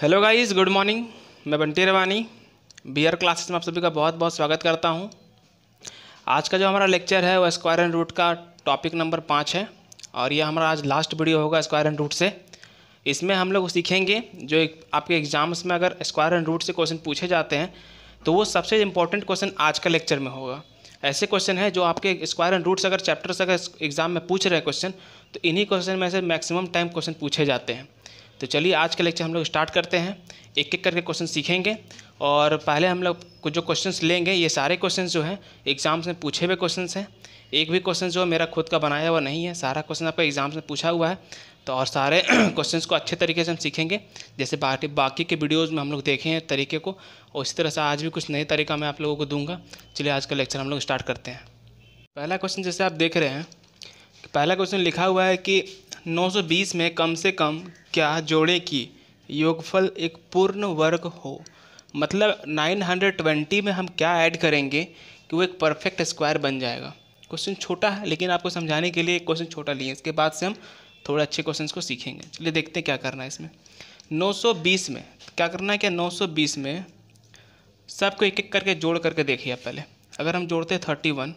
hello guys good morning मैं बंटी रवानी are classes में आप सभी का बहुत बहुत स्वागत करता हूं आज का जो हमारा लेक्चर है वो स्क्वायर एंड रूट का टॉपिक नंबर पाँच है और ये हमारा आज लास्ट वीडियो होगा स्क्वायर एंड रूट से इसमें हम लोग सीखेंगे जो एक आपके एग्ज़ाम्स में अगर स्क्वायर एंड रूट से क्वेश्चन पूछे जाते हैं तो वो सबसे इम्पॉर्टेंट क्वेश्चन आज का लेक्चर में होगा ऐसे क्वेश्चन है जो आपके स्क्वायर एंड रूट्स अगर चैप्टर्स अगर एग्ज़ाम में पूछ रहे हैं क्वेश्चन तो इन्हीं क्वेश्चन में से मैक्सिमम टाइम क्वेश्चन पूछे जाते हैं तो चलिए आज का लेक्चर हम लोग स्टार्ट करते हैं एक एक करके क्वेश्चन सीखेंगे और पहले हम लोग कुछ जो क्वेश्चंस लेंगे ये सारे क्वेश्चंस जो हैं एग्ज़ाम्स में पूछे हुए क्वेश्चंस हैं एक भी क्वेश्चन जो मेरा खुद का बनाया हुआ नहीं है सारा क्वेश्चन आपका एग्ज़ाम्स में पूछा हुआ है तो और सारे क्वेश्चंस को अच्छे तरीके से हम सीखेंगे जैसे बाकी बाकी के वीडियोज़ में हम लोग देखे हैं तरीके को और इसी तरह से आज भी कुछ नए तरीका मैं आप लोगों को दूंगा चलिए आज का लेक्चर हम लोग स्टार्ट करते हैं पहला क्वेश्चन जैसे आप देख रहे हैं पहला क्वेश्चन लिखा हुआ है कि नौ सौ बीस में कम से कम क्या जोड़े कि योगफल एक पूर्ण वर्ग हो मतलब नाइन हंड्रेड ट्वेंटी में हम क्या ऐड करेंगे कि वो एक परफेक्ट स्क्वायर बन जाएगा क्वेश्चन छोटा है लेकिन आपको समझाने के लिए एक क्वेश्चन छोटा लिए इसके बाद से हम थोड़े अच्छे क्वेश्चन को सीखेंगे चलिए देखते हैं क्या करना है इसमें 920 में क्या करना है क्या 920 में सबको एक एक करके जोड़ करके देखिए आप पहले अगर हम जोड़ते हैं थर्टी वन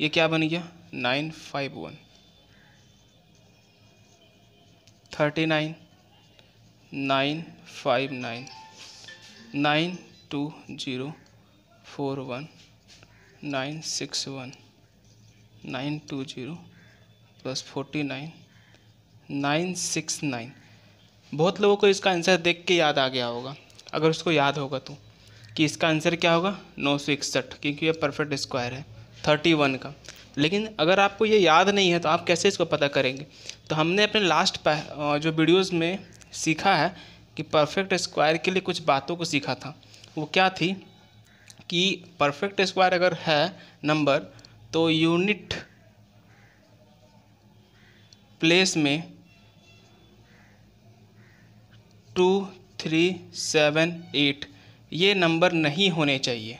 ये क्या बन गया nine five one thirty nine nine five nine nine two zero four one nine six one nine two zero plus forty nine nine six nine बहुत लोगों को इसका आंसर देख के याद आ गया होगा अगर उसको याद होगा तो कि इसका आंसर क्या होगा नौ सौ इकसठ क्योंकि यह परफेक्ट स्क्वायर है थर्टी वन का लेकिन अगर आपको ये याद नहीं है तो आप कैसे इसको पता करेंगे तो हमने अपने लास्ट जो वीडियोज़ में सीखा है कि परफेक्ट स्क्वायर के लिए कुछ बातों को सीखा था वो क्या थी कि परफेक्ट स्क्वायर अगर है नंबर तो यूनिट प्लेस में टू थ्री सेवन एट ये नंबर नहीं होने चाहिए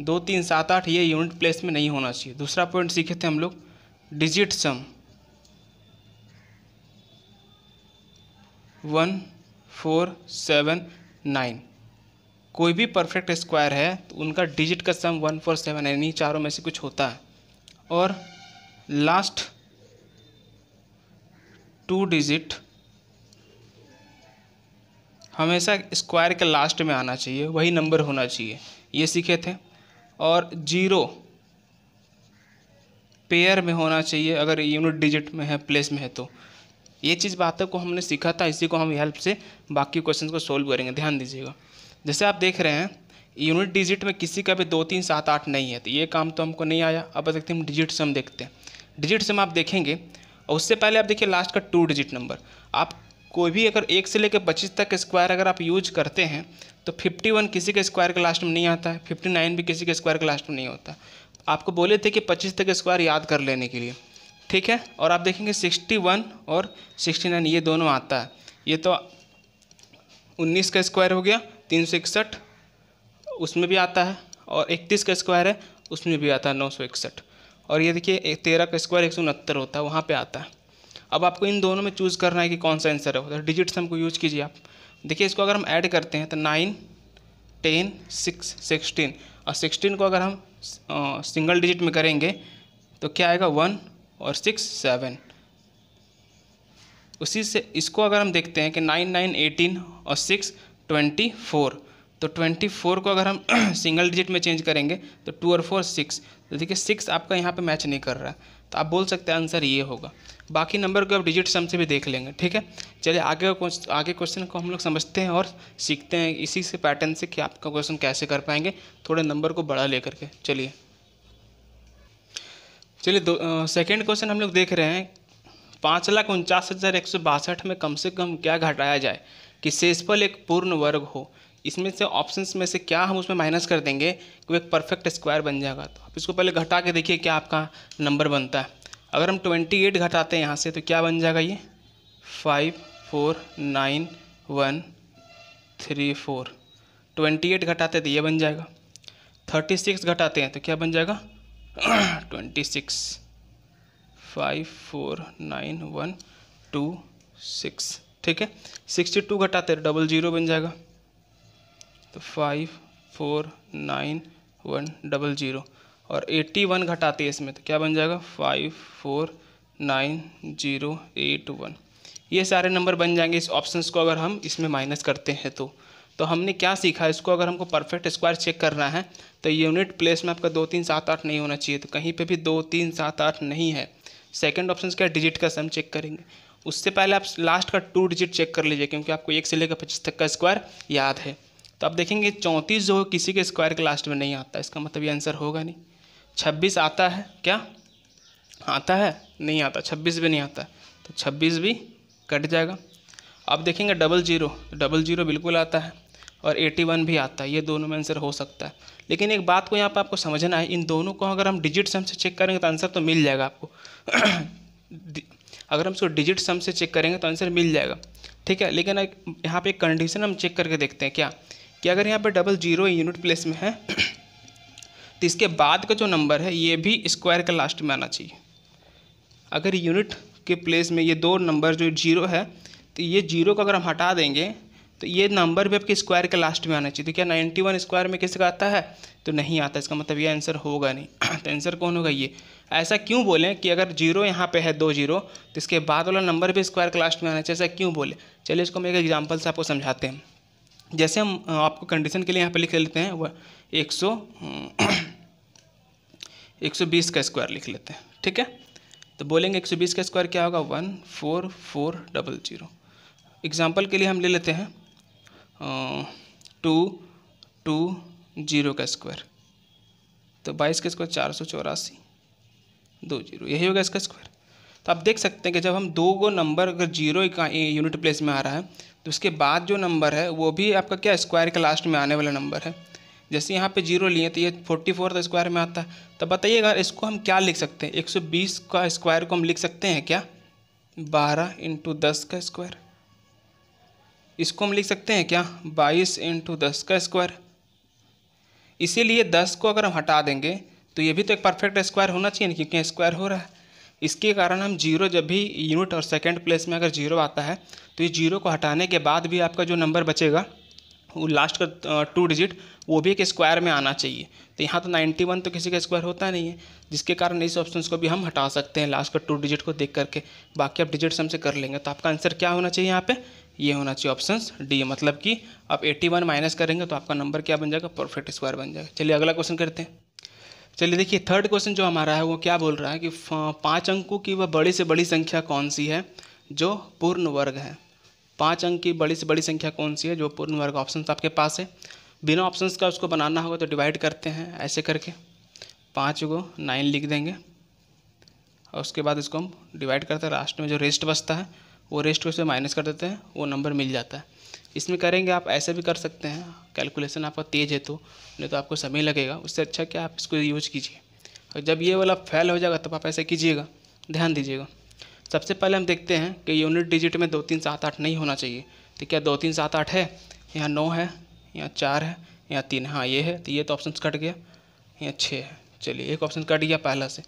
दो तीन सात आठ ये यूनिट प्लेस में नहीं होना चाहिए दूसरा पॉइंट सीखे थे हम लोग digit sum one four seven nine कोई भी परफेक्ट स्क्वायर है तो उनका डिजिट का सम वन फोर सेवन यानी चारों में से कुछ होता है और लास्ट टू डिजिट हमेशा स्क्वायर के लास्ट में आना चाहिए वही नंबर होना चाहिए ये सीखे थे और जीरो पेयर में होना चाहिए अगर यूनिट डिजिट में है प्लेस में है तो ये चीज़ बातों को हमने सीखा था इसी को हम हेल्प से बाकी क्वेश्चन को सोल्व करेंगे ध्यान दीजिएगा जैसे आप देख रहे हैं यूनिट डिजिट में किसी का भी दो तीन सात आठ नहीं है तो ये काम तो हमको नहीं आया अब देखते हैं हम डिजिट से हम देखते हैं डिजिट से हम आप देखेंगे और उससे पहले आप देखिए लास्ट का टू डिजिट नंबर आप कोई भी अगर एक से लेकर पच्चीस तक स्क्वायर अगर आप यूज करते हैं तो 51 किसी के स्क्वायर के लास्ट में नहीं आता है 59 भी किसी के स्क्वायर के लास्ट में नहीं होता आपको बोले थे कि 25 तक स्क्वायर याद कर लेने के लिए ठीक है और आप देखेंगे 61 और 69 ये दोनों आता है ये तो 19 का स्क्वायर हो गया तीन उसमें भी आता है और इकतीस का स्क्वायर है उसमें भी आता है नौ और ये देखिए तेरह का स्क्वायर एक होता है वहाँ पर आता है अब आपको इन दोनों में चूज़ करना है कि कौन सा आंसर होता है डिजिट्स तो हमको यूज कीजिए आप देखिए इसको अगर हम ऐड करते हैं तो नाइन टेन सिक्स सिक्सटीन और सिक्सटीन को अगर हम सिंगल डिजिट में करेंगे तो क्या आएगा वन और सिक्स सेवन उसी से इसको अगर हम देखते हैं कि नाइन नाइन एटीन और सिक्स ट्वेंटी फोर तो ट्वेंटी फोर को अगर हम सिंगल डिजिट में चेंज करेंगे तो टू और फोर सिक्स तो देखिए सिक्स आपका यहाँ पे मैच नहीं कर रहा है तो आप बोल सकते हैं आंसर ये होगा बाकी नंबर को आप डिजिट सम से भी देख लेंगे ठीक है चलिए आगे आगे क्वेश्चन को हम लोग समझते हैं और सीखते हैं इसी से पैटर्न से कि आपका क्वेश्चन कैसे कर पाएंगे थोड़े नंबर को बड़ा ले करके चलिए चलिए दो सेकेंड क्वेश्चन हम लोग देख रहे हैं पाँच लाख उनचास हज़ार एक सौ बासठ में कम से कम क्या घटाया जाए कि शेषफल एक पूर्ण वर्ग हो इसमें से ऑप्शंस में से क्या हम उसमें माइनस कर देंगे कि वो एक परफेक्ट स्क्वायर बन जाएगा तो आप इसको पहले घटा के देखिए क्या आपका नंबर बनता है अगर हम ट्वेंटी एट घटाते हैं यहाँ से तो क्या बन जाएगा ये five four nine one three four twenty eight घटाते तो ये बन जाएगा थर्टी सिक्स घटाते हैं तो क्या बन जाएगा twenty six five four nine one two six ठीक है सिक्सटी टू घटाते डबल जीरो तो बन जाएगा तो five four nine one double zero और एट्टी वन घटाते हैं इसमें तो क्या बन जाएगा five four nine zero eight one ये सारे नंबर बन जाएंगे इस ऑप्शंस को अगर हम इसमें माइनस करते हैं तो तो हमने क्या सीखा इसको अगर हमको परफेक्ट स्क्वायर चेक करना है तो यूनिट प्लेस में आपका दो तीन सात आठ नहीं होना चाहिए तो कहीं पे भी दो तीन सात आठ नहीं है सेकंड ऑप्शन क्या डिजिट का सम चेक करेंगे उससे पहले आप लास्ट का टू डिजिट चेक कर लीजिए क्योंकि आपको एक से लेकर पच्चीस तक का स्क्वायर याद है तो आप देखेंगे चौंतीस जो किसी के स्क्वायर के लास्ट में नहीं आता इसका मतलब ये आंसर होगा नहीं छब्बीस आता है क्या आता है नहीं आता छब्बीस भी नहीं आता तो छब्बीस भी कट जाएगा अब देखेंगे डबल जीरो डबल जीरो बिल्कुल आता है और एटी वन भी आता है ये दोनों में आंसर हो सकता है लेकिन एक बात को यहाँ पर आपको समझना है इन दोनों को अगर हम डिजिट सम से चेक करेंगे तो आंसर तो मिल जाएगा आपको अगर हम इसको डिजिट सम से चेक करेंगे तो आंसर मिल जाएगा ठीक है लेकिन यहाँ पे एक कंडीशन हम चेक करके देखते हैं क्या कि अगर यहाँ पर डबल जीरो यूनिट प्लेस में है तो इसके बाद का जो नंबर है ये भी स्क्वायर के लास्ट में आना चाहिए अगर यूनिट के प्लेस में ये दो नंबर जो जीरो है तो ये जीरो को अगर हम हटा देंगे तो ये नंबर भी आपके स्क्वायर के लास्ट में आना चाहिए तो क्या नाइन्टी वन स्क्वायर में किसी का आता है तो नहीं आता इसका मतलब ये आंसर होगा नहीं तो आंसर कौन होगा ये ऐसा क्यों बोलें कि अगर जीरो यहाँ पे है दो जीरो तो इसके बाद वाला नंबर भी स्क्वायर के लास्ट में आना चाहिए ऐसा क्यों बोले चलिए इसको हम एक एग्जाम्पल से आपको समझाते हैं जैसे हम आपको कंडीशन के लिए यहाँ पे लिख लेते हैं वह एक सौ एक सौ बीस का स्क्वायर लिख लेते हैं ठीक है तो बोलेंगे एक सौ बीस का स्क्वायर क्या होगा one four four double zero example के लिए हम ले लेते हैं टू टू जीरो का स्क्वायर तो बाईस का स्क्वायर चार सौ चौरासी दो जीरो यही होगा इसका स्क्वायर तो आप देख सकते हैं कि जब हम दो गो नंबर अगर जीरो यूनिट प्लेस में आ रहा है तो उसके बाद जो नंबर है वो भी आपका क्या स्क्वायर के लास्ट में आने वाला नंबर है जैसे यहाँ पे जीरो लिए तो ये फोर्टी फोर स्क्वायर में आता है तो बताइएगा इसको हम क्या लिख सकते हैं एक सौ बीस का स्क्वायर को हम लिख सकते हैं क्या बारह इंटू दस का स्क्वायर इसको हम लिख सकते हैं क्या बाईस इंटू दस का स्क्वायर इसीलिए दस को अगर हम हटा देंगे तो ये भी तो एक परफेक्ट स्क्वायर होना चाहिए क्योंकि स्क्वायर हो रहा है इसके कारण हम जीरो जब भी यूनिट और सेकेंड प्लेस में अगर जीरो आता है तो ये जीरो को हटाने के बाद भी आपका जो नंबर बचेगा वो लास्ट का टू डिजिट वो भी एक स्क्वायर में आना चाहिए तो यहाँ तो 91 तो किसी का स्क्वायर होता नहीं है जिसके कारण इस ऑप्शन को भी हम हटा सकते हैं लास्ट का टू डिजिट को देख करके बाकी आप डिजिट्स हमसे कर लेंगे तो आपका आंसर क्या होना चाहिए यहाँ पे ये होना चाहिए ऑप्शन डी मतलब कि आप 81 माइनस करेंगे तो आपका नंबर क्या बन जाएगा परफेक्ट स्क्वायर बन जाएगा चलिए अगला क्वेश्चन करते हैं चलिए देखिए थर्ड क्वेश्चन जो हमारा है वो क्या बोल रहा है कि पाँच अंकों की वह बड़ी से बड़ी संख्या कौन सी है जो पूर्ण वर्ग है पाँच अंक की बड़ी से बड़ी संख्या कौन सी है जो पूर्ण वर्ग ऑप्शन आपके पास है बिना ऑप्शन का उसको बनाना होगा तो डिवाइड करते हैं ऐसे करके पाँच को नाइन लिख देंगे और उसके बाद इसको हम डिवाइड करते हैं लास्ट में जो रेस्ट बचता है वो रेस्ट को उसमें माइनस कर देते हैं वो नंबर मिल जाता है इसमें करेंगे आप ऐसे भी कर सकते हैं कैलकुलेशन आपका तेज़ है तो नहीं तो आपको समय लगेगा उससे अच्छा क्या आप इसको यूज कीजिए और जब ये वाला फ़ेल हो जाएगा तब तो आप ऐसे कीजिएगा ध्यान दीजिएगा सबसे पहले हम देखते हैं कि यूनिट डिजिट में दो तीन सात आठ नहीं होना चाहिए तो क्या दो तीन सात आठ है यहाँ नौ है यहाँ चार है यहाँ तीन हाँ ये है तो ये तो ऑप्शन कट गया यहाँ छः है चलिए एक ऑप्शन कट गया पहला से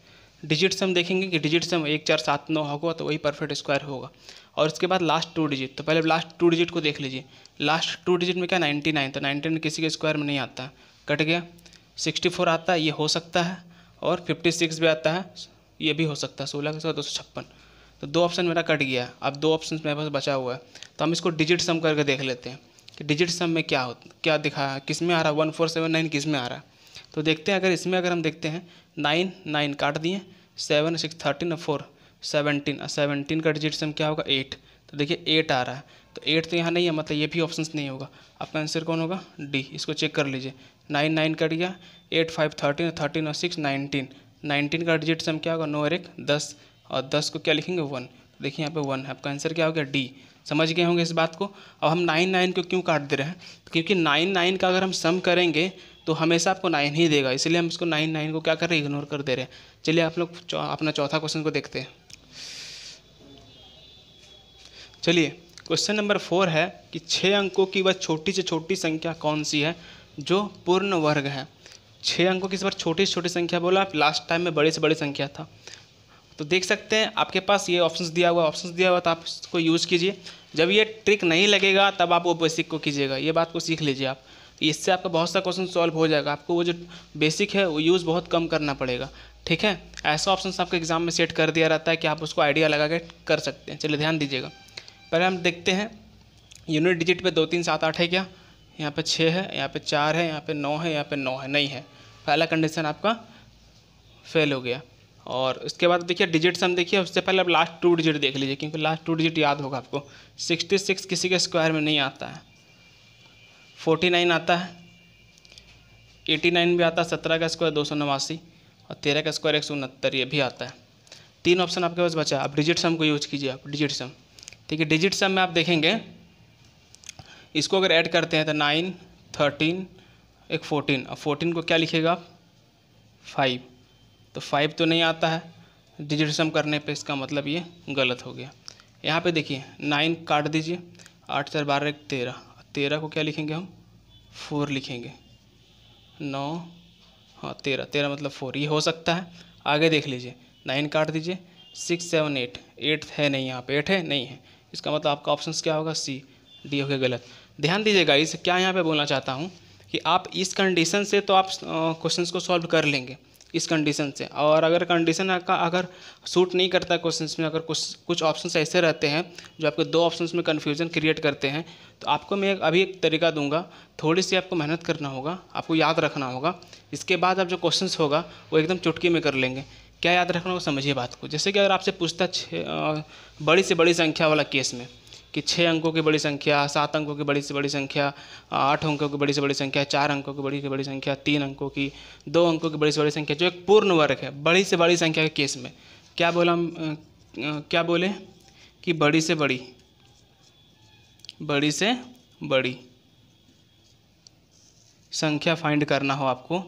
डिजिट से हम देखेंगे कि डिजिट से हम एक चार सात नौ होगा तो वही परफेक्ट स्क्वायर होगा और उसके बाद लास्ट टू डिजिट तो पहले लास्ट टू डिजिट को देख लीजिए लास्ट टू डिजिट में क्या नाइन्टी नाइन तो नाइन्टी नाइन किसी के स्क्वायर में नहीं आता कट गया सिक्सटी फोर आता है ये हो सकता है और फिफ्टी सिक्स भी आता है ये भी हो सकता है सोलह के साथ दो सौ छप्पन तो दो ऑप्शन मेरा कट गया अब दो ऑप्शन मेरे पास बचा हुआ है तो हम इसको डिजिट सम करके देख लेते हैं कि डिजिट सम में क्या हो क्या दिखा किस में आ रहा है वन फोर सेवन नाइन किस में आ रहा है तो देखते हैं अगर इसमें अगर हम देखते हैं नाइन नाइन काट दिए सेवन सिक्स थर्टीन और फोर सेवनटीन और सेवनटीन का डिजिट से हम क्या होगा एट तो देखिए एट आ रहा है तो एट तो यहाँ नहीं है मतलब ये भी ऑप्शन नहीं होगा आपका आंसर कौन होगा डी इसको चेक कर लीजिए नाइन नाइन कट गया एट फाइव थर्टीन और थर्टीन और सिक्स नाइनटीन नाइनटीन का डिजिट से हम क्या होगा नो और एक दस और दस को क्या लिखेंगे वन तो देखिए यहाँ पे वन है आपका आंसर क्या हो गया डी समझ गए होंगे इस बात को अब हम नाइन नाइन को क्यों काट दे रहे हैं तो क्योंकि नाइन नाइन का अगर हम सम करेंगे तो हमेशा आपको नाइन ही देगा इसलिए हम इसको नाइन नाइन को क्या कर रहे हैं इग्नोर कर दे रहे हैं चलिए आप लोग चौ, अपना चौथा क्वेश्चन को देखते हैं चलिए क्वेश्चन नंबर फोर है कि छः अंकों की वह छोटी से छोटी संख्या कौन सी है जो पूर्ण वर्ग है छः अंकों की इस बार छोटी से छोटी संख्या बोला आप लास्ट टाइम में बड़ी से बड़ी संख्या था तो देख सकते हैं आपके पास ये ऑप्शन दिया हुआ ऑप्शन दिया हुआ तो आप इसको यूज़ कीजिए जब ये ट्रिक नहीं लगेगा तब आप वो बेसिक को कीजिएगा ये बात को सीख लीजिए आप तो इससे आपका बहुत सा क्वेश्चन सॉल्व हो जाएगा आपको वो जो बेसिक है वो यूज़ बहुत कम करना पड़ेगा ठीक है ऐसा ऑप्शन आपके एग्ज़ाम में सेट कर दिया रहता है कि आप उसको आइडिया लगा के कर सकते हैं चलिए ध्यान दीजिएगा पहले हम देखते हैं यूनिट डिजिट पे दो तीन सात आठ है क्या यहाँ पे छः है यहाँ पे चार है यहाँ पे नौ है यहाँ पे नौ है नहीं है पहला कंडीशन आपका फेल हो गया और उसके बाद देखिए डिजिट हम देखिए उससे पहले आप लास्ट टू डिजिट देख लीजिए क्योंकि लास्ट टू डिजिट याद होगा आपको सिक्सटी सिक्स किसी के स्क्वायर में नहीं आता है फोर्टी नाइन आता है एटी नाइन भी आता है सत्रह का स्क्वायर दो सौ नवासी और तेरह का स्क्वायर एक सौ उनहत्तर ये भी आता है तीन ऑप्शन आपके पास बचा आप डिजिट सम को यूज कीजिए आप डिजिट सम ठीक है डिजिट सम में आप देखेंगे इसको अगर ऐड करते हैं तो नाइन थर्टीन एक फोर्टीन और फोर्टीन को क्या लिखेगा आप फाइव तो फाइव तो नहीं आता है डिजिट सम करने पे इसका मतलब ये गलत हो गया यहाँ पे देखिए नाइन काट दीजिए आठ चार बारह एक तेरह तेरह को क्या लिखेंगे हम फोर लिखेंगे नौ हाँ तेरह तेरह मतलब फोर ये हो सकता है आगे देख लीजिए नाइन काट दीजिए सिक्स सेवन एट एट है नहीं यहाँ पे एट है नहीं है इसका मतलब आपका ऑप्शन क्या होगा सी डी हो गया गलत ध्यान दीजिएगा इस क्या यहाँ पे बोलना चाहता हूँ कि आप इस कंडीशन से तो आप क्वेश्चंस को सॉल्व कर लेंगे इस कंडीशन से और अगर कंडीशन का अगर सूट नहीं करता क्वेश्चन में अगर कुछ कुछ ऑप्शन ऐसे रहते हैं जो आपके दो ऑप्शन में कन्फ्यूजन क्रिएट करते हैं तो आपको मैं अभी एक तरीका दूंगा थोड़ी सी आपको मेहनत करना होगा आपको याद रखना होगा इसके बाद आप जो क्वेश्चन होगा वो एकदम चुटकी में कर लेंगे क्या याद रखना होगा समझिए बात को जैसे कि अगर आपसे पूछता बड़ी से बड़ी संख्या वाला केस में कि छः अंकों की बड़ी संख्या सात अंकों की बड़ी से बड़ी संख्या आठ अंकों की बड़ी से बड़ी संख्या चार अंकों की बड़ी से बड़ी संख्या तीन अंकों की दो अंकों की बड़ी से बड़ी संख्या जो एक पूर्ण वर्ग है बड़ी से बड़ी संख्या के केस में क्या बोला हम क्या बोले कि बड़ी से बड़ी बड़ी से बड़ी संख्या फाइंड करना हो आपको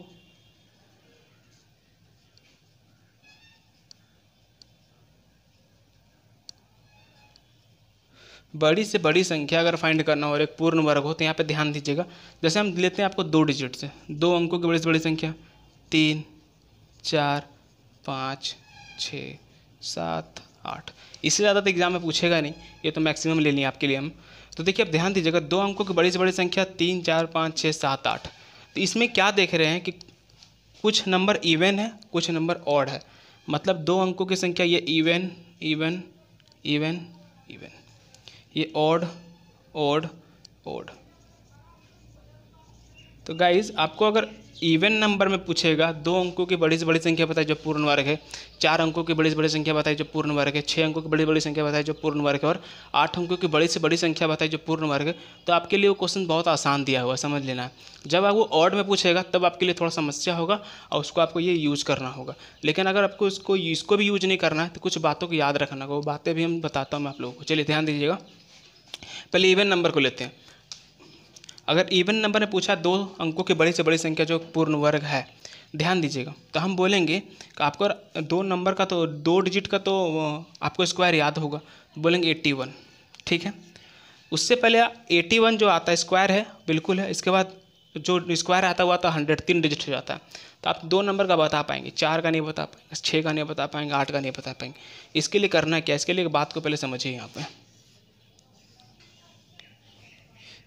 बड़ी से बड़ी संख्या अगर फाइंड करना हो और एक पूर्ण वर्ग हो तो यहाँ पे ध्यान दीजिएगा जैसे हम लेते हैं आपको दो डिजिट से दो अंकों की बड़ी से बड़ी संख्या तीन चार पाँच छ सात आठ इससे ज़्यादा तो एग्जाम में पूछेगा नहीं ये तो मैक्सिमम ले लिया आपके लिए हम तो देखिए आप ध्यान दीजिएगा दो अंकों की बड़ी से बड़ी संख्या तीन चार पाँच छः सात आठ तो इसमें क्या देख रहे हैं कि कुछ नंबर इवन है कुछ नंबर ऑड है मतलब दो अंकों की संख्या ये इवन इवन इवन इवन ये ओड ओड ओड तो गाइज आपको अगर इवन नंबर में पूछेगा दो अंकों की बड़ी से बड़ी संख्या बताई जो पूर्ण वर्ग है चार अंकों की बड़ी से बड़ी संख्या बताई जो पूर्ण वर्ग है छः अंकों की बड़ी बड़ी संख्या बताई जो पूर्ण वर्ग है और आठ अंकों की बड़ी से बड़ी संख्या बताई जो पूर्ण वर्ग है तो आपके लिए वो क्वेश्चन बहुत आसान दिया हुआ समझ लेना है जब आप वो ऑर्ड में पूछेगा तब आपके लिए थोड़ा समस्या होगा और उसको आपको ये यूज़ करना होगा लेकिन अगर आपको इसको इसको भी यूज नहीं करना है तो कुछ बातों को याद रखना होगा वो बातें भी हम बताता हूँ मैं आप लोगों को चलिए ध्यान दीजिएगा पहले इवन नंबर को लेते हैं अगर इवन नंबर में पूछा दो अंकों की बड़ी से बड़ी संख्या जो पूर्ण वर्ग है ध्यान दीजिएगा तो हम बोलेंगे कि आपको दो नंबर का तो दो डिजिट का तो आपको स्क्वायर याद होगा बोलेंगे एट्टी वन ठीक है उससे पहले एटी वन जो आता है स्क्वायर है बिल्कुल है इसके बाद जो स्क्वायर आता हुआ तो हंड्रेड तीन डिजिट हो जाता है तो आप दो नंबर का बता पाएंगे चार का नहीं बता पाएंगे छः का नहीं बता पाएंगे आठ का नहीं बता पाएंगे इसके लिए करना क्या इसके लिए बात को पहले समझिए यहाँ पर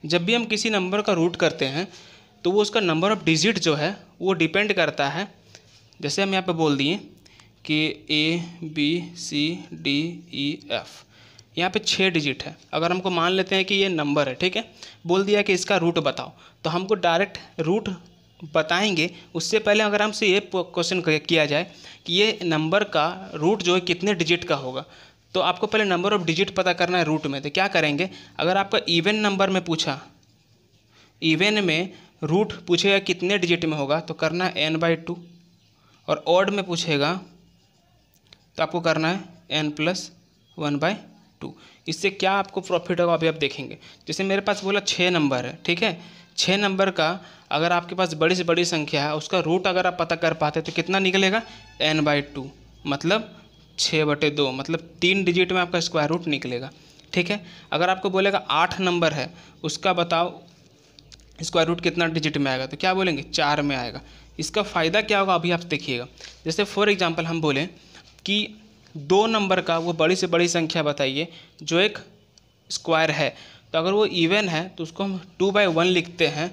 जब भी हम किसी नंबर का रूट करते हैं तो वो उसका नंबर ऑफ डिजिट जो है वो डिपेंड करता है जैसे हम यहाँ पे बोल दिए कि A B C D E F यहाँ पे छः डिजिट है अगर हमको मान लेते हैं कि ये नंबर है ठीक है बोल दिया कि इसका रूट बताओ तो हमको डायरेक्ट रूट बताएंगे उससे पहले अगर हमसे ये क्वेश्चन किया जाए कि ये नंबर का रूट जो है कितने डिजिट का होगा तो आपको पहले नंबर ऑफ डिजिट पता करना है रूट में तो क्या करेंगे अगर आपका इवन नंबर में पूछा इवन में रूट पूछेगा कितने डिजिट में होगा तो करना है एन बाई टू और ऑड में पूछेगा तो आपको करना है N plus one by two इससे क्या आपको प्रॉफिट होगा अभी आप देखेंगे जैसे मेरे पास बोला छः नंबर है ठीक है छः नंबर का अगर आपके पास बड़ी से बड़ी संख्या है उसका रूट अगर आप पता कर पाते तो कितना निकलेगा एन बाई टू मतलब छः बटे दो मतलब तीन डिजिट में आपका स्क्वायर रूट निकलेगा ठीक है अगर आपको बोलेगा आठ नंबर है उसका बताओ स्क्वायर रूट कितना डिजिट में आएगा तो क्या बोलेंगे चार में आएगा इसका फ़ायदा क्या होगा अभी आप देखिएगा जैसे फॉर एग्जाम्पल हम बोलें कि दो नंबर का वो बड़ी से बड़ी संख्या बताइए जो एक स्क्वायर है तो अगर वो इवन है तो उसको हम टू बाई वन लिखते हैं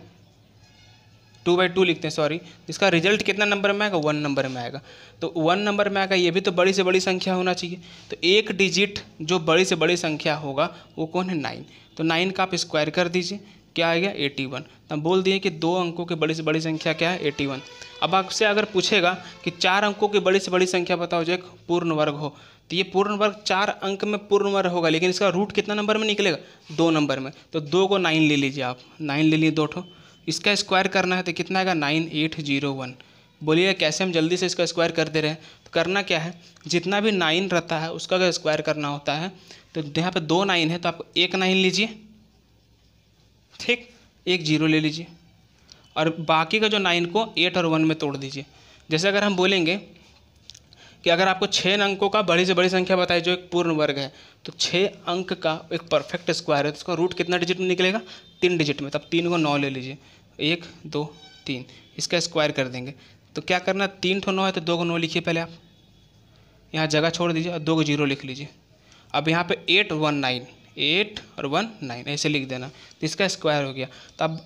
टू बाई टू लिखते हैं सॉरी इसका रिजल्ट कितना नंबर में आएगा वन नंबर में आएगा तो वन नंबर में आएगा ये भी तो बड़ी से बड़ी संख्या होना चाहिए तो एक डिजिट जो बड़ी से बड़ी संख्या होगा वो कौन है नाइन तो नाइन का आप स्क्वायर कर दीजिए क्या आएगा एटी वन तो हम बोल दिए कि दो अंकों की बड़ी से बड़ी संख्या क्या है एटी वन अब आपसे अगर पूछेगा कि चार अंकों की बड़ी से बड़ी संख्या बताओ जो एक पूर्ण वर्ग हो तो ये पूर्ण वर्ग चार अंक में पूर्ण वर्ग होगा लेकिन इसका रूट कितना नंबर में निकलेगा दो नंबर में तो दो को नाइन ले लीजिए आप नाइन ले लिए दो ठो इसका स्क्वायर करना है तो कितना आएगा नाइन एट जीरो वन बोलिए कैसे हम जल्दी से इसका स्क्वायर कर दे रहे हैं तो करना क्या है जितना भी नाइन रहता है उसका अगर स्क्वायर करना होता है तो यहाँ पर दो नाइन है तो आप एक नाइन लीजिए ठीक एक जीरो ले लीजिए और बाकी का जो नाइन को एट और वन में तोड़ दीजिए जैसे अगर हम बोलेंगे कि अगर आपको छः अंकों का बड़ी से बड़ी संख्या बताई जो एक पूर्ण वर्ग है तो छः अंक का एक परफेक्ट स्क्वायर है तो उसका रूट कितना डिजिट में निकलेगा तीन डिजिट में तब तो तीन को नौ ले लीजिए एक दो तीन इसका स्क्वायर कर देंगे तो क्या करना तीन ठो नौ है तो दो गो नौ लिखिए पहले आप यहाँ जगह छोड़ दीजिए और दो को जीरो लिख लीजिए अब यहाँ पे एट वन नाइन एट और वन नाइन ऐसे लिख देना तो इसका स्क्वायर हो गया तो अब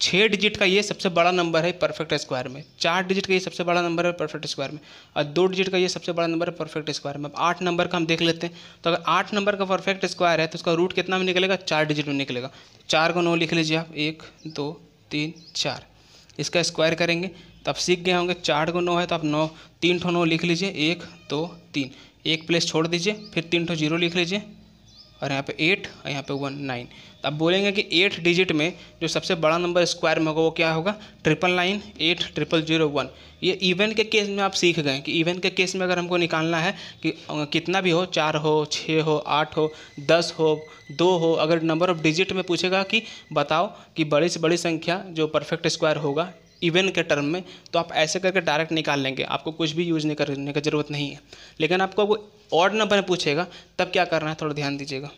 छः डिजिट का ये सबसे बड़ा नंबर है परफेक्ट स्क्वायर में चार डिजिट का ये सबसे बड़ा नंबर है परफेक्ट स्क्वायर में और दो डिजिट का ये सबसे बड़ा नंबर है परफेक्ट स्क्वायर में अब आठ नंबर का हम देख लेते हैं तो अगर आठ नंबर का परफेक्ट स्क्वायर है तो उसका रूट कितना में निकलेगा चार डिजिट में निकलेगा तो चार को नौ लिख लीजिए आप एक दो तीन चार इसका स्क्वायर करेंगे तो आप सीख गए होंगे चार को नौ है तो आप नौ तीन ठो नौ लिख लीजिए एक दो तीन एक प्लेस छोड़ दीजिए फिर तीन ठो जीरो लिख लीजिए और यहाँ पे एट और यहाँ पे वन नाइन अब बोलेंगे कि एट डिजिट में जो सबसे बड़ा नंबर स्क्वायर में होगा वो क्या होगा triple nine eight triple zero one ये इवन के केस में आप सीख गए कि इवन के केस में अगर हमको निकालना है कि कितना भी हो चार हो छः हो आठ हो दस हो दो हो अगर नंबर ऑफ डिजिट में पूछेगा कि बताओ कि बड़ी से बड़ी संख्या जो परफेक्ट स्क्वायर होगा इवन के टर्म में तो आप ऐसे करके डायरेक्ट निकाल लेंगे आपको कुछ भी यूज़ नहीं करने की जरूरत नहीं है लेकिन आपको वो ऑड नंबर पूछेगा तब क्या करना है थोड़ा ध्यान दीजिएगा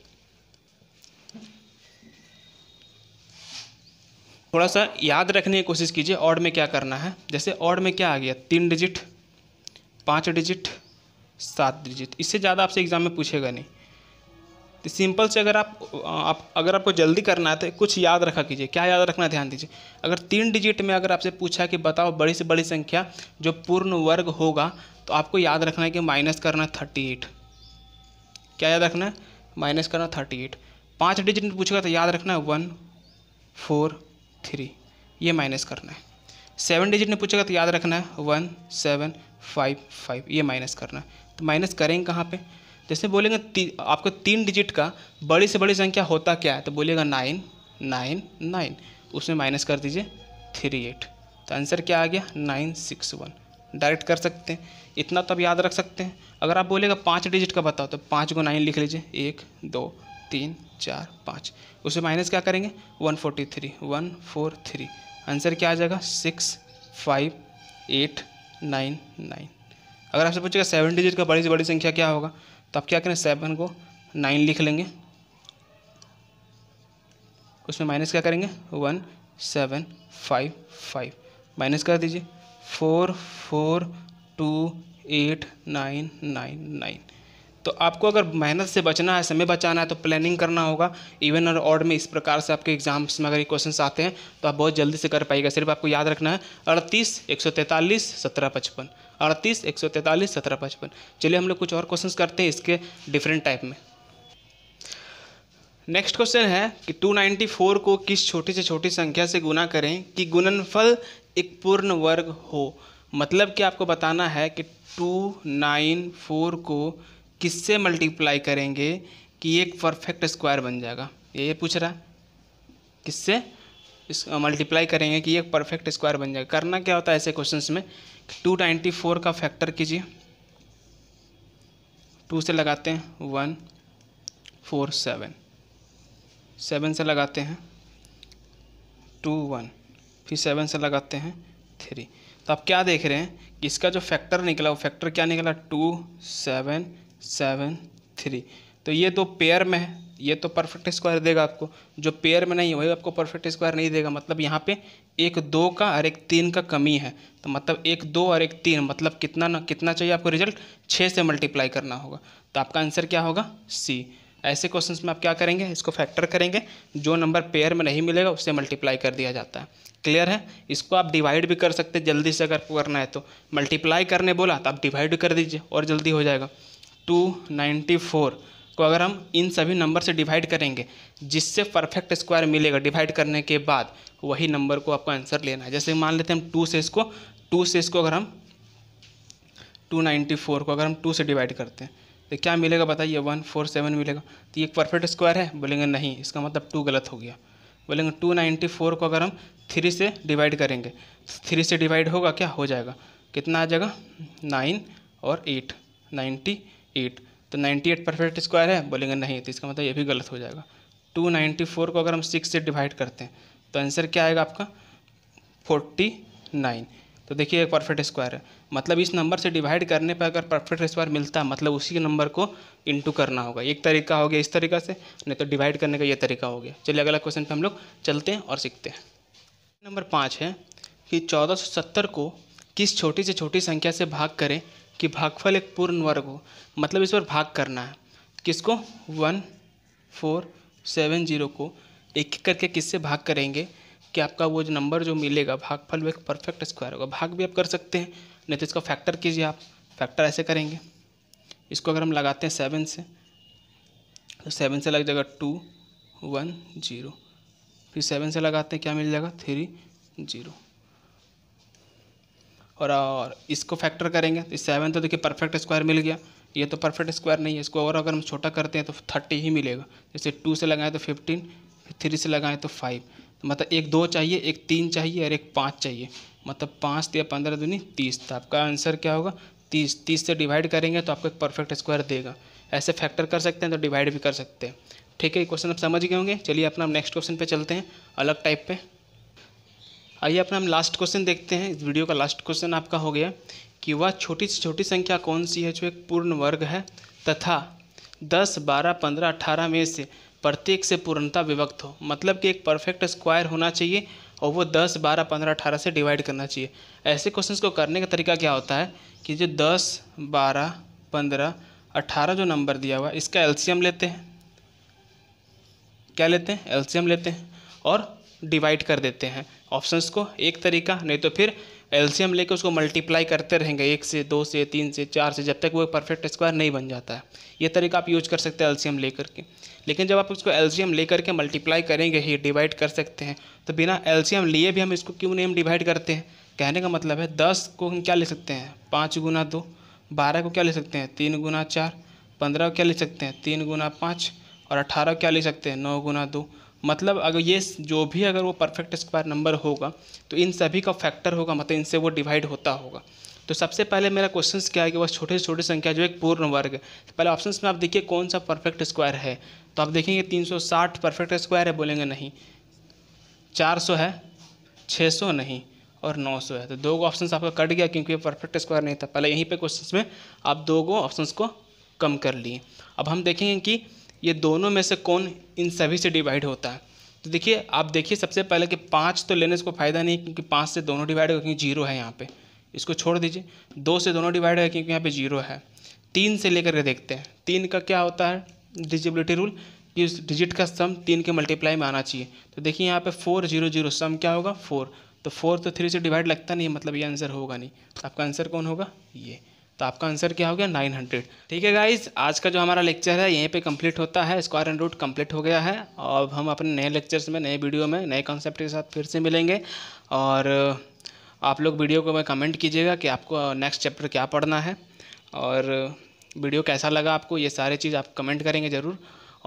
थोड़ा सा याद रखने की कोशिश कीजिए ऑड में क्या करना है जैसे ऑड में क्या आ गया तीन डिजिट पाँच डिजिट सात डिजिट इससे ज़्यादा आपसे एग्ज़ाम में पूछेगा नहीं तो सिंपल से अगर आप आप अगर आपको जल्दी करना है तो कुछ याद रखा कीजिए क्या याद रखना ध्यान दीजिए अगर तीन डिजिट में अगर आपसे पूछा कि बताओ बड़ी से बड़ी संख्या जो पूर्ण वर्ग होगा तो आपको याद रखना है कि माइनस करना है थर्टी एट क्या याद रखना है माइनस करना थर्टी एट पाँच डिजिट में पूछेगा तो याद रखना है वन फोर थ्री ये माइनस करना है सेवन डिजिट ने पूछेगा तो याद रखना है वन सेवन फाइव फाइव ये माइनस करना है तो माइनस करेंगे कहाँ पे जैसे बोलेंगे ती, आपको तीन डिजिट का बड़ी से बड़ी संख्या होता क्या है तो बोलेगा नाइन नाइन नाइन उसमें माइनस कर दीजिए थ्री एट तो आंसर क्या आ गया नाइन सिक्स वन डायरेक्ट कर सकते हैं इतना तो आप याद रख सकते हैं अगर आप बोलेगा पाँच डिजिट का बताओ तो पाँच को नाइन लिख लीजिए एक दो तीन चार पाँच उसे माइनस क्या करेंगे one forty three one four three answer क्या आ जाएगा six five eight nine nine अगर आपसे पूछेगा सेवन डिजिट का बड़ी से बड़ी संख्या क्या होगा तो आप क्या करें सेवन को नाइन लिख लेंगे उसमें माइनस क्या करेंगे one seven five five minus कर दीजिए four four two eight nine nine nine तो आपको अगर मेहनत से बचना है समय बचाना है तो प्लानिंग करना होगा इवन और ऑर्ड में इस प्रकार से आपके एग्जाम्स में अगर ये क्वेश्चन आते हैं तो आप बहुत जल्दी से कर पाएगा सिर्फ आपको याद रखना है अड़तीस एक सौ तैंतालीस सत्रह पचपन अड़तीस एक सौ तैंतालीस सत्रह पचपन चलिए हम लोग कुछ और क्वेश्चन करते हैं इसके डिफरेंट टाइप में नेक्स्ट क्वेश्चन है कि 294 को किस छोटी से छोटी संख्या से गुना करें कि गुणनफल एक पूर्ण वर्ग हो मतलब कि आपको बताना है कि 294 को किससे मल्टीप्लाई करेंगे कि एक परफेक्ट स्क्वायर बन जाएगा ये पूछ रहा किससे इस मल्टीप्लाई करेंगे कि एक परफेक्ट स्क्वायर बन जाएगा करना क्या होता है ऐसे क्वेश्चन में टू नाइन्टी फोर का फैक्टर कीजिए टू से लगाते हैं वन फोर सेवन सेवन से लगाते हैं टू वन फिर सेवन से लगाते हैं थ्री तो आप क्या देख रहे हैं कि इसका जो फैक्टर निकला वो फैक्टर क्या निकला टू सेवन सेवन थ्री तो ये तो पेयर में है ये तो परफेक्ट स्क्वायर देगा आपको जो पेयर में नहीं है वही आपको परफेक्ट स्क्वायर नहीं देगा मतलब यहाँ पे एक दो का और एक तीन का कमी है तो मतलब एक दो और एक तीन मतलब कितना ना कितना चाहिए आपको रिजल्ट छः से मल्टीप्लाई करना होगा तो आपका आंसर क्या होगा सी ऐसे क्वेश्चंस में आप क्या करेंगे इसको फैक्टर करेंगे जो नंबर पेयर में नहीं मिलेगा उससे मल्टीप्लाई कर दिया जाता है क्लियर है इसको आप डिवाइड भी कर सकते जल्दी से अगर करना है तो मल्टीप्लाई करने बोला तो आप डिवाइड कर दीजिए और जल्दी हो जाएगा टू नाइन्टी फोर को अगर हम इन सभी नंबर से डिवाइड करेंगे जिससे परफेक्ट स्क्वायर मिलेगा डिवाइड करने के बाद वही नंबर को आपको आंसर लेना है जैसे मान लेते हैं हम टू से इसको टू से इसको अगर हम टू नाइन्टी फोर को अगर हम टू से डिवाइड करते हैं तो क्या मिलेगा बताइए वन फोर सेवन मिलेगा तो ये परफेक्ट स्क्वायर है बोलेंगे नहीं इसका मतलब टू गलत हो गया बोलेंगे टू नाइन्टी फोर को अगर हम थ्री से डिवाइड करेंगे तो थ्री से डिवाइड होगा क्या हो जाएगा कितना आ जाएगा नाइन और एट नाइन्टी एट तो नाइन्टी एट परफेक्ट स्क्वायर है बोलेंगे नहीं तो इसका मतलब ये भी गलत हो जाएगा टू नाइन्टी फोर को अगर हम सिक्स से डिवाइड करते हैं तो आंसर क्या आएगा आपका फोर्टी नाइन तो देखिए एक परफेक्ट स्क्वायर है मतलब इस नंबर से डिवाइड करने पर अगर परफेक्ट स्क्वायर मिलता है मतलब उसी नंबर को इंटू करना होगा एक तरीका हो गया इस तरीका से नहीं तो डिवाइड करने का ये तरीका हो गया चलिए अगला क्वेश्चन पर हम लोग चलते हैं और सीखते हैं नंबर पाँच है कि चौदह सौ सत्तर को किस छोटी से छोटी संख्या से भाग करें कि भागफल एक पूर्ण वर्ग हो मतलब इस पर भाग करना है किसको वन फोर सेवन जीरो को एक एक करके किससे भाग करेंगे कि आपका वो जो नंबर जो मिलेगा भागफल वो एक परफेक्ट स्क्वायर होगा भाग भी आप कर सकते हैं नहीं तो इसका फैक्टर कीजिए आप फैक्टर ऐसे करेंगे इसको अगर हम लगाते हैं सेवन से तो सेवन से लग जाएगा टू वन जीरो फिर सेवन से लगाते हैं क्या मिल जाएगा थ्री जीरो और, और इसको फैक्टर करेंगे तो सेवन तो देखिए परफेक्ट स्क्वायर मिल गया ये तो परफेक्ट स्क्वायर नहीं है इसको और अगर हम छोटा करते हैं तो थर्टी ही मिलेगा जैसे टू से लगाएं तो फिफ्टीन थ्री से लगाएं तो फाइव तो मतलब एक दो चाहिए एक तीन चाहिए और एक पाँच चाहिए मतलब पाँच या पंद्रह दूनी तीस तो आपका आंसर क्या होगा तीस तीस से डिवाइड करेंगे तो आपको एक परफेक्ट स्क्वायर देगा ऐसे फैक्टर कर सकते हैं तो डिवाइड भी कर सकते हैं ठीक है ये क्वेश्चन आप समझ गए होंगे चलिए अपना नेक्स्ट क्वेश्चन पे चलते हैं अलग टाइप पे आइए अपना हम लास्ट क्वेश्चन देखते हैं इस वीडियो का लास्ट क्वेश्चन आपका हो गया कि वह छोटी से छोटी संख्या कौन सी है जो एक पूर्ण वर्ग है तथा दस बारह पंद्रह अठारह में से प्रत्येक से पूर्णता विभक्त हो मतलब कि एक परफेक्ट स्क्वायर होना चाहिए और वो दस बारह पंद्रह अठारह से डिवाइड करना चाहिए ऐसे क्वेश्चन को करने का तरीका क्या होता है कि जो दस बारह पंद्रह अट्ठारह जो नंबर दिया हुआ है इसका एल्शियम लेते हैं क्या लेते हैं एल्शियम लेते हैं और डिवाइड कर देते हैं ऑप्शंस को एक तरीका नहीं तो फिर एल्शियम लेके उसको मल्टीप्लाई करते रहेंगे एक से दो से तीन से चार से जब तक वो परफेक्ट स्क्वायर नहीं बन जाता है ये तरीका आप यूज कर सकते हैं एल्शियम लेकर के लेकिन जब आप उसको एल्शियम लेकर के मल्टीप्लाई करेंगे ही डिवाइड कर सकते हैं तो बिना एल्शियम लिए भी हम इसको क्यों नहीं हम डिवाइड करते हैं कहने का मतलब है दस को हम क्या ले सकते हैं पाँच गुना दो बारह को क्या ले सकते हैं तीन गुना चार पंद्रह को क्या ले सकते हैं तीन गुना पाँच और अट्ठारह क्या ले सकते हैं नौ गुना दो मतलब अगर ये जो भी अगर वो परफेक्ट स्क्वायर नंबर होगा तो इन सभी का फैक्टर होगा मतलब इनसे वो डिवाइड होता होगा तो सबसे पहले मेरा क्वेश्चन क्या है कि वह छोटे से छोटी संख्या जो एक पूर्ण वर्ग तो पहले ऑप्शन में आप देखिए कौन सा परफेक्ट स्क्वायर है तो आप देखेंगे 360 परफेक्ट स्क्वायर है बोलेंगे नहीं 400 है 600 नहीं और 900 है तो दो ऑप्शन आपका कट गया क्योंकि ये परफेक्ट स्क्वायर नहीं था पहले यहीं पे क्वेश्चन में आप दो गो ऑप्शंस को कम कर लिए अब हम देखेंगे कि ये दोनों में से कौन इन सभी से डिवाइड होता है तो देखिए आप देखिए सबसे पहले कि पाँच तो लेने से कोई फ़ायदा नहीं क्योंकि पाँच से दोनों डिवाइड होगा क्योंकि जीरो है यहाँ पे इसको छोड़ दीजिए दो से दोनों डिवाइड है क्योंकि यहाँ पे जीरो है तीन से लेकर के देखते हैं तीन का क्या होता है डिजिबिलिटी रूल कि उस डिजिट का सम तीन के मल्टीप्लाई में आना चाहिए तो देखिए यहाँ पर फोर जीरो जीरो सम क्या होगा फोर तो फोर तो थ्री से डिवाइड लगता नहीं मतलब ये आंसर होगा नहीं तो आपका आंसर कौन होगा ये तो आपका आंसर क्या हो गया नाइन हंड्रेड ठीक है गाइज आज का जो हमारा लेक्चर है यहीं पे कंप्लीट होता है स्क्वायर एंड रूट कंप्लीट हो गया है अब हम अपने नए लेक्चर्स में नए वीडियो में नए कॉन्सेप्ट के साथ फिर से मिलेंगे और आप लोग वीडियो को मैं कमेंट कीजिएगा कि आपको नेक्स्ट चैप्टर क्या पढ़ना है और वीडियो कैसा लगा आपको ये सारी चीज़ आप कमेंट करेंगे ज़रूर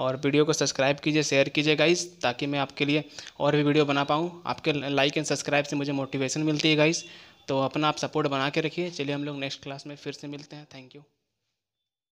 और वीडियो को सब्सक्राइब कीजिए शेयर कीजिए गाइस ताकि मैं आपके लिए और भी वीडियो बना पाऊँ आपके लाइक एंड सब्सक्राइब से मुझे मोटिवेशन मिलती है गाइस तो अपना आप सपोर्ट बना के रखिए चलिए हम लोग नेक्स्ट क्लास में फिर से मिलते हैं थैंक यू